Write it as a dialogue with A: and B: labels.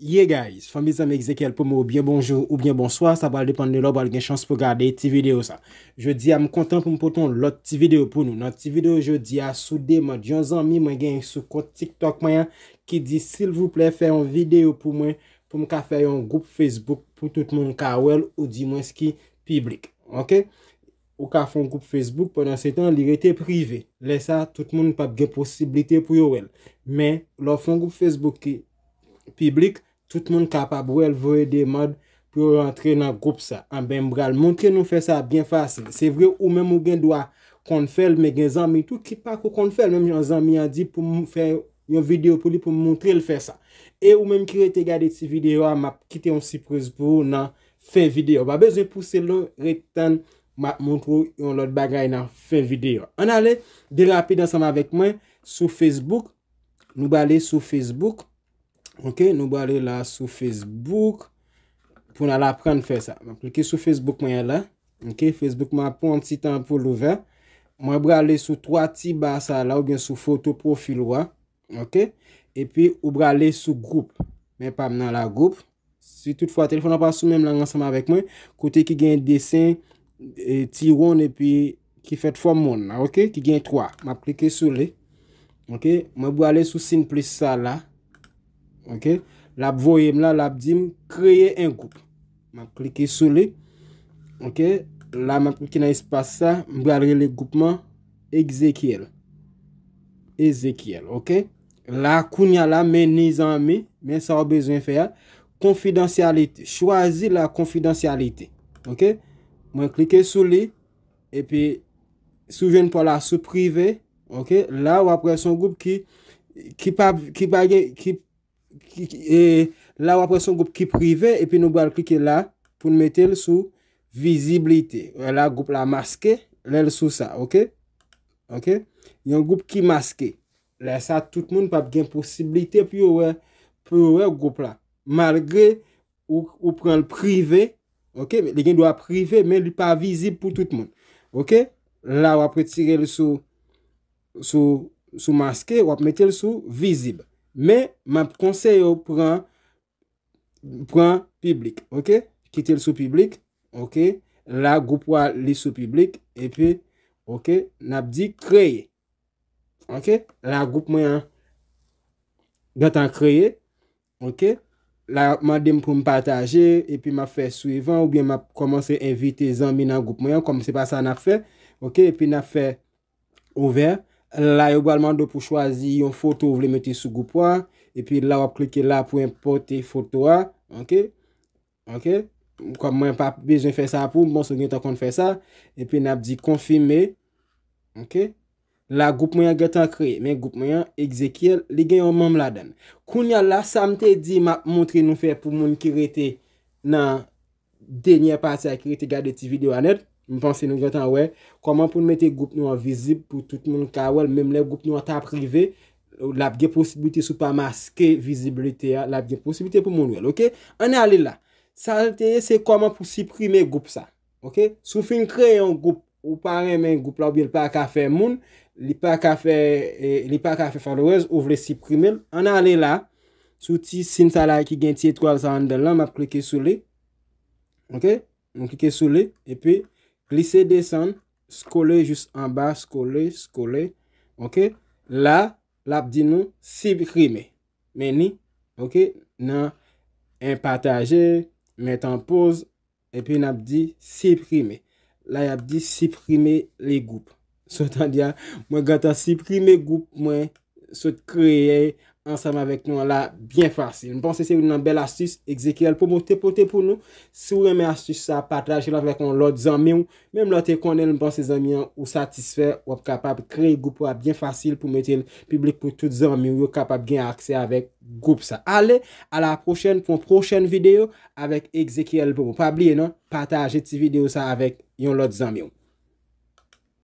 A: Ye guys, fami zamek Zekiel pou mwen oubyen bonjou oubyen bonsoa Sa bal depande lò bal gen chans pou gade ti video sa Je di a m kontan pou m poton lot ti video pou nou Noti video je di a soude ma djonsan mi man gen soukot tiktok mayan Ki di sil vouple fè yon video pou mwen Pou m ka fè yon group facebook pou tout moun ka wèl ou di mwen ski publik Ok? Ou ka fè yon group facebook pou nan se tan lirite prive Lè sa tout moun pap gen posibilite pou yon wèl Men lò fè yon group facebook ki publik, tout moun kapab wèl vwe de mod pou yon rentre nan group sa, an bèm bral. Moun kè nou fè sa bèm fasi. Se vre ou mèm ou gen dwa kon fèl mè gen zanmi tout ki pa kon kon fèl. Mèm gen zanmi yon di pou moun fè yon video pou li pou moun kè l fè sa. E ou mèm kè rete gade ti video mè kite yon sipouse pou yon nan fè video. Ba bezè pou selon reten mè moun kou yon lot bagay nan fè video. An ale, de rapide ansanm avèk mwen sou Facebook, nou ba ale sou Facebook Ok, nou bwa le la sou Facebook. Poun ala aprenn fè sa. Mwen plikè sou Facebook mwen la. Ok, Facebook mwen apon an ti tan pou louver. Mwen bwa le sou 3 ti basa la ou gen sou foto profilwa. Ok, epi ou bwa le sou group. Mwen apam nan la group. Si tout fwa telefon apan sou mèm lan anseman avèk mwen. Kote ki gen desen, ti ron epi ki fèt fò moun. Ok, ki gen 3. Mwen plikè sou le. Ok, mwen bwa le sou sin plus sa la. Ok, l ap voye m la, l ap di m kreye en koup. M a klike sou li. Ok, la m a klike na espasa, m gade li l koupman, ekzekiel. Ekzekiel, ok. La akounya la, men nizan mi, men sa ou bezwen fe ya. Konfidansyalite, chwazi la konfidansyalite. Ok, m a klike sou li, epi sou jen pou la sou prive, ok. La ou apre son koup ki, ki pa, ki pa ge, ki, E, la wapre son goup ki prive E pi nou bo al klike la Poun metel sou Vizibilite La goup la maske Le sou sa Ok Ok Yon goup ki maske La sa tout moun pap gen posibilite Pi ouwe Pi ouwe goup la Malgre Ou pran prive Ok Le gen dwa prive Men li pa vizib pou tout moun Ok La wapre tirel sou Sou Sou maske Wap metel sou Vizib Men, map konsey yo pran, pran piblik, ok? Kitil sou piblik, ok? La, goup wale li sou piblik, epi, ok? Nap di kreye, ok? La, goup mwen gata kreye, ok? La, man dem pou m pataje, epi, map fe suivant, oubyen map komanse evite zambi nan goup mwen, kom se pa sa nap fe, ok? Epi, nap fe ouver, ok? La yo balman do pou chwazi yon foto ou vle meti sou goup wa. E pi la wap kleke la pou importe foto wa. Ok. Ok. Ou kon mwen pa bezwen fè sa apou. Mwen sou gen ta kon fè sa. E pi nap di konfime. Ok. La goup mwen gen ta kreye. Men goup mwen exekye. Li gen yon moun mladen. Koun ya la samte di map montre nou fè pou moun ki rete nan... denye pati a ki te gade ti video anet mi panse nou gata wè koman pou nou mette goup nou an vizib pou tout moun ka wèl mèm lè goup nou an ta prive l apge posibite sou pa maske vizibilite a, l apge posibite pou moun wèl ok, an alè la sa l teye se koman pou siprime goup sa ok, sou fin kre yon goup ou pare men goup la ou bi l pa ka fe moun li pa ka fe li pa ka fe fadouèz ou vle siprime l an alè la sou ti sin sa la ki gen ti etro al zan de lan m ap klike sou li Ok, nou kike sou li, epi glise desan, skole jist an ba, skole, skole, ok, la, la ap di nou siprime, meni, ok, nan, empataje, metan pose, epi nan ap di siprime, la ap di siprime li goup, sotan dia, ah, mwen gata siprime goup mwen, sot kreye, ansanm avèk nou an la, byen fasil. Mpansè se yon nan bel astus, Ezekiel pou moun tepote pou nou, sou reme astus sa, pataj el avèk yon lòd zanmè ou, mèm lòd te konen mpansè zanmè ou, ou satisfè, wap kapab kreye goup wap byen fasil, pou mwete yon publik pou tout zanmè ou, wap kapab gen aksè avèk goup sa. Ale, a la prochen, pou m prochen videyo, avèk Ezekiel pou moun pabliye nan, pataj eti videyo sa avèk yon lòd zanmè ou.